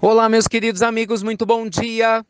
Olá, meus queridos amigos, muito bom dia!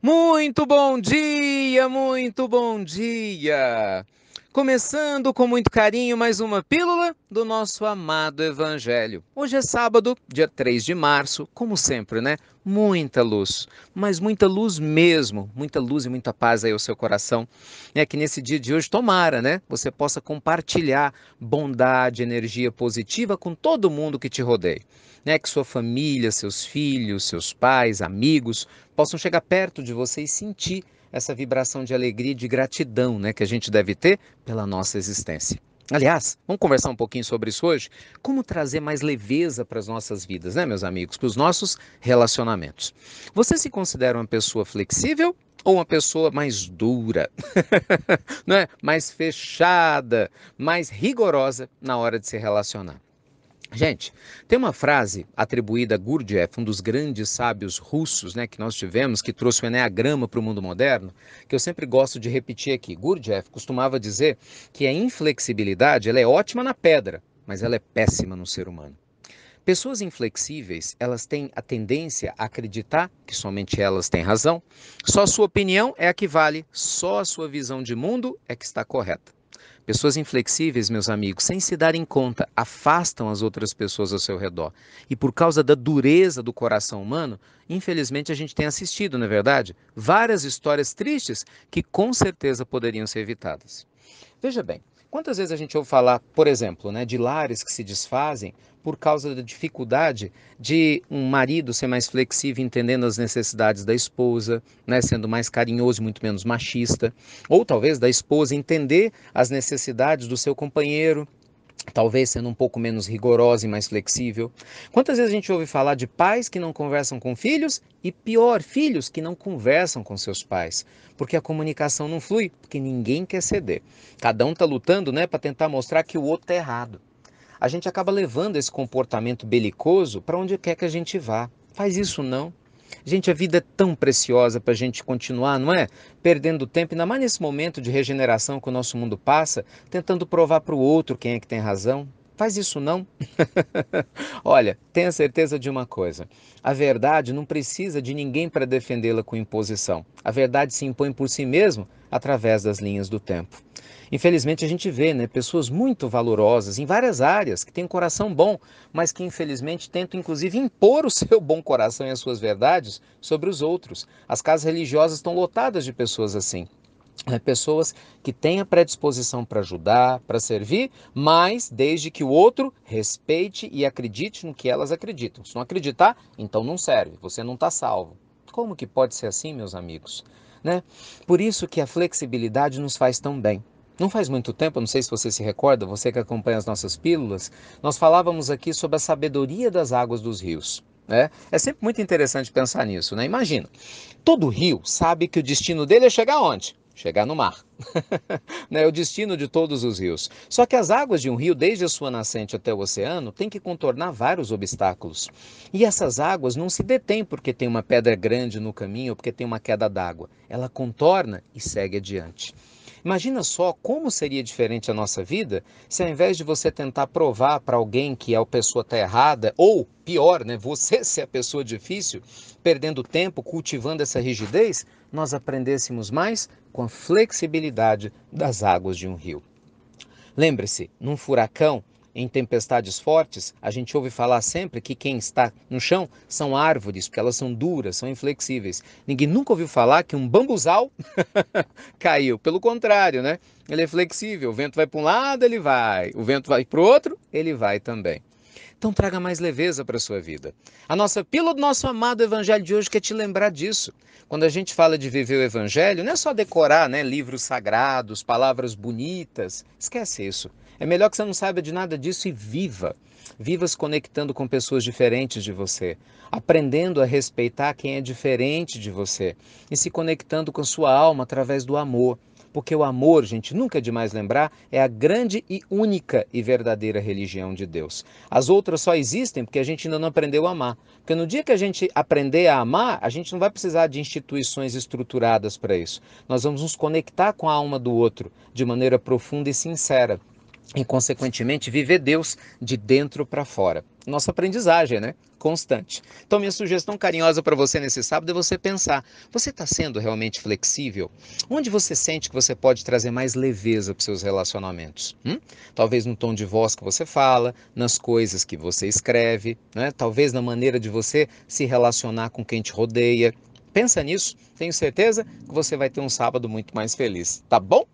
Muito bom dia, muito bom dia! Começando com muito carinho mais uma pílula do nosso amado Evangelho. Hoje é sábado, dia 3 de março, como sempre, né? Muita luz, mas muita luz mesmo, muita luz e muita paz aí ao seu coração. É que nesse dia de hoje, tomara, né? Você possa compartilhar bondade, energia positiva com todo mundo que te rodeia né? Que sua família, seus filhos, seus pais, amigos possam chegar perto de você e sentir essa vibração de alegria e de gratidão, né? Que a gente deve ter pela nossa existência. Aliás, vamos conversar um pouquinho sobre isso hoje? Como trazer mais leveza para as nossas vidas, né, meus amigos? Para os nossos relacionamentos. Você se considera uma pessoa flexível ou uma pessoa mais dura, não é? mais fechada, mais rigorosa na hora de se relacionar? Gente, tem uma frase atribuída a Gurdjieff, um dos grandes sábios russos né, que nós tivemos, que trouxe o Enneagrama para o mundo moderno, que eu sempre gosto de repetir aqui. Gurdjieff costumava dizer que a inflexibilidade ela é ótima na pedra, mas ela é péssima no ser humano. Pessoas inflexíveis, elas têm a tendência a acreditar que somente elas têm razão, só a sua opinião é a que vale, só a sua visão de mundo é que está correta. Pessoas inflexíveis, meus amigos, sem se darem conta, afastam as outras pessoas ao seu redor. E por causa da dureza do coração humano, infelizmente a gente tem assistido, não é verdade? Várias histórias tristes que com certeza poderiam ser evitadas. Veja bem, Quantas vezes a gente ouve falar, por exemplo, né, de lares que se desfazem por causa da dificuldade de um marido ser mais flexível, entendendo as necessidades da esposa, né, sendo mais carinhoso, e muito menos machista, ou talvez da esposa entender as necessidades do seu companheiro, talvez sendo um pouco menos rigorosa e mais flexível. Quantas vezes a gente ouve falar de pais que não conversam com filhos e pior, filhos que não conversam com seus pais, porque a comunicação não flui, porque ninguém quer ceder. Cada um está lutando, né, para tentar mostrar que o outro está errado. A gente acaba levando esse comportamento belicoso para onde quer que a gente vá. Faz isso não. Gente, a vida é tão preciosa para a gente continuar, não é? Perdendo tempo, ainda mais nesse momento de regeneração que o nosso mundo passa, tentando provar para o outro quem é que tem razão, Faz isso não? Olha, tenha certeza de uma coisa: a verdade não precisa de ninguém para defendê-la com imposição. A verdade se impõe por si mesmo através das linhas do tempo. Infelizmente a gente vê, né, pessoas muito valorosas em várias áreas que têm um coração bom, mas que infelizmente tentam inclusive impor o seu bom coração e as suas verdades sobre os outros. As casas religiosas estão lotadas de pessoas assim. É, pessoas que têm a predisposição para ajudar, para servir, mas desde que o outro respeite e acredite no que elas acreditam. Se não acreditar, então não serve, você não está salvo. Como que pode ser assim, meus amigos? Né? Por isso que a flexibilidade nos faz tão bem. Não faz muito tempo, não sei se você se recorda, você que acompanha as nossas pílulas, nós falávamos aqui sobre a sabedoria das águas dos rios. É, é sempre muito interessante pensar nisso, né? Imagina, todo rio sabe que o destino dele é chegar onde? chegar no mar. Né, é o destino de todos os rios. Só que as águas de um rio, desde a sua nascente até o oceano, têm que contornar vários obstáculos. E essas águas não se detêm porque tem uma pedra grande no caminho ou porque tem uma queda d'água. Ela contorna e segue adiante. Imagina só como seria diferente a nossa vida se ao invés de você tentar provar para alguém que a pessoa está errada, ou pior, né, você ser a pessoa difícil, perdendo tempo, cultivando essa rigidez, nós aprendêssemos mais com a flexibilidade das águas de um rio. Lembre-se, num furacão, em tempestades fortes, a gente ouve falar sempre que quem está no chão são árvores, porque elas são duras, são inflexíveis. Ninguém nunca ouviu falar que um bambuzal caiu. Pelo contrário, né? Ele é flexível. O vento vai para um lado, ele vai. O vento vai para o outro, ele vai também. Então traga mais leveza para a sua vida. A nossa pílula do nosso amado Evangelho de hoje quer te lembrar disso. Quando a gente fala de viver o Evangelho, não é só decorar né, livros sagrados, palavras bonitas. Esquece isso. É melhor que você não saiba de nada disso e viva. Viva se conectando com pessoas diferentes de você, aprendendo a respeitar quem é diferente de você e se conectando com sua alma através do amor. Porque o amor, gente, nunca é demais lembrar, é a grande e única e verdadeira religião de Deus. As outras só existem porque a gente ainda não aprendeu a amar. Porque no dia que a gente aprender a amar, a gente não vai precisar de instituições estruturadas para isso. Nós vamos nos conectar com a alma do outro de maneira profunda e sincera e, consequentemente, viver Deus de dentro para fora. Nossa aprendizagem, né? Constante. Então, minha sugestão carinhosa para você nesse sábado é você pensar: você está sendo realmente flexível? Onde você sente que você pode trazer mais leveza para seus relacionamentos? Hum? Talvez no tom de voz que você fala, nas coisas que você escreve, né? talvez na maneira de você se relacionar com quem te rodeia. Pensa nisso tenho certeza que você vai ter um sábado muito mais feliz, tá bom?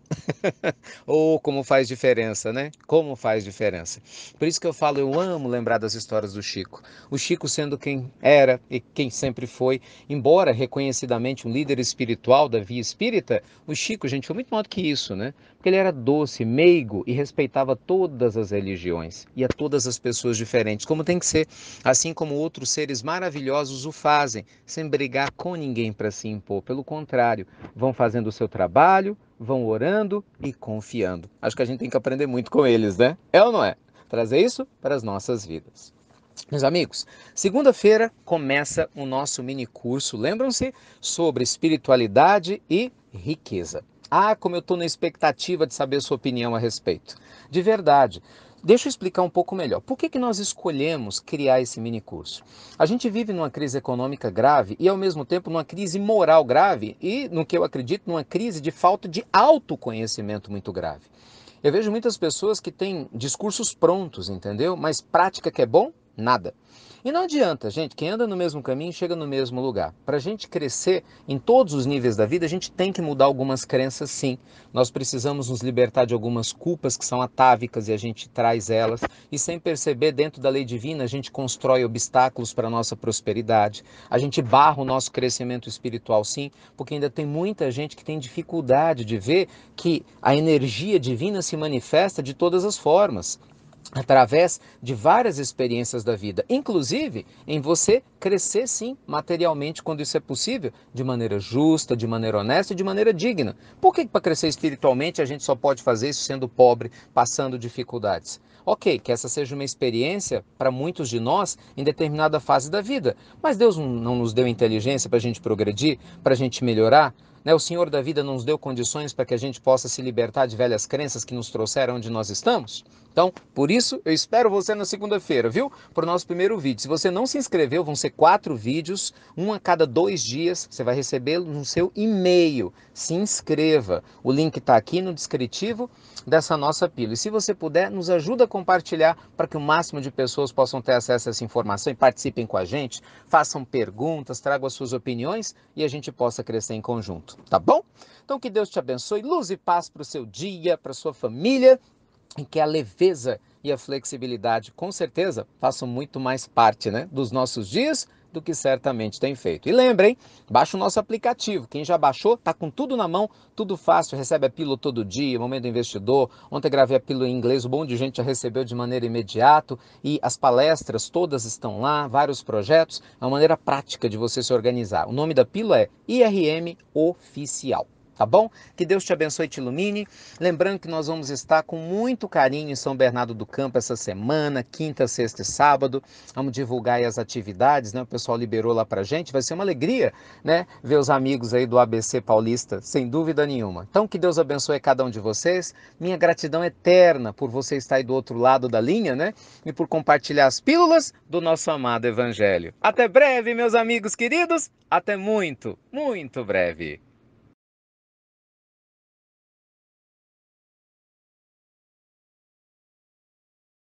Ou como faz diferença, né? Como faz diferença. Por isso que eu falo, eu amo lembrar das histórias do Chico. O Chico sendo quem era e quem sempre foi, embora reconhecidamente um líder espiritual da via espírita, o Chico, gente, foi muito maior do que isso, né? Porque ele era doce, meigo e respeitava todas as religiões e a todas as pessoas diferentes, como tem que ser, assim como outros seres maravilhosos o fazem, sem brigar com ninguém para se impor pelo contrário, vão fazendo o seu trabalho, vão orando e confiando. Acho que a gente tem que aprender muito com eles, né? É ou não é? Trazer isso para as nossas vidas. Meus amigos, segunda-feira começa o nosso mini curso, lembram-se, sobre espiritualidade e riqueza. Ah, como eu estou na expectativa de saber sua opinião a respeito. De verdade, Deixa eu explicar um pouco melhor. Por que, que nós escolhemos criar esse mini curso? A gente vive numa crise econômica grave e, ao mesmo tempo, numa crise moral grave e, no que eu acredito, numa crise de falta de autoconhecimento muito grave. Eu vejo muitas pessoas que têm discursos prontos, entendeu? Mas prática que é bom, nada. E não adianta, gente, quem anda no mesmo caminho chega no mesmo lugar. Para a gente crescer em todos os níveis da vida, a gente tem que mudar algumas crenças, sim. Nós precisamos nos libertar de algumas culpas que são atávicas e a gente traz elas. E sem perceber, dentro da lei divina, a gente constrói obstáculos para a nossa prosperidade. A gente barra o nosso crescimento espiritual, sim, porque ainda tem muita gente que tem dificuldade de ver que a energia divina se manifesta de todas as formas através de várias experiências da vida, inclusive em você crescer sim materialmente quando isso é possível, de maneira justa, de maneira honesta e de maneira digna. Por que para crescer espiritualmente a gente só pode fazer isso sendo pobre, passando dificuldades? Ok, que essa seja uma experiência para muitos de nós em determinada fase da vida, mas Deus não nos deu inteligência para a gente progredir, para a gente melhorar, né? O Senhor da vida nos deu condições para que a gente possa se libertar de velhas crenças que nos trouxeram onde nós estamos. Então, por isso, eu espero você na segunda-feira, viu? Para o nosso primeiro vídeo. Se você não se inscreveu, vão ser quatro vídeos, um a cada dois dias. Você vai recebê-lo no seu e-mail. Se inscreva. O link está aqui no descritivo dessa nossa pílula. E se você puder, nos ajuda a compartilhar para que o máximo de pessoas possam ter acesso a essa informação e participem com a gente, façam perguntas, tragam as suas opiniões e a gente possa crescer em conjunto tá bom? Então que Deus te abençoe, luz e paz para o seu dia, para sua família, e que a leveza e a flexibilidade, com certeza, façam muito mais parte né, dos nossos dias do que certamente tem feito. E lembrem, baixa o nosso aplicativo. Quem já baixou, está com tudo na mão, tudo fácil, recebe a pílula todo dia, momento investidor. Ontem gravei a pílula em inglês, um bom de gente já recebeu de maneira imediata e as palestras todas estão lá, vários projetos, é uma maneira prática de você se organizar. O nome da pílula é IRM Oficial. Tá bom? Que Deus te abençoe e te ilumine. Lembrando que nós vamos estar com muito carinho em São Bernardo do Campo essa semana, quinta, sexta e sábado. Vamos divulgar as atividades, né? O pessoal liberou lá pra gente. Vai ser uma alegria, né? Ver os amigos aí do ABC Paulista, sem dúvida nenhuma. Então, que Deus abençoe cada um de vocês. Minha gratidão eterna por você estar aí do outro lado da linha, né? E por compartilhar as pílulas do nosso amado Evangelho. Até breve, meus amigos queridos. Até muito, muito breve.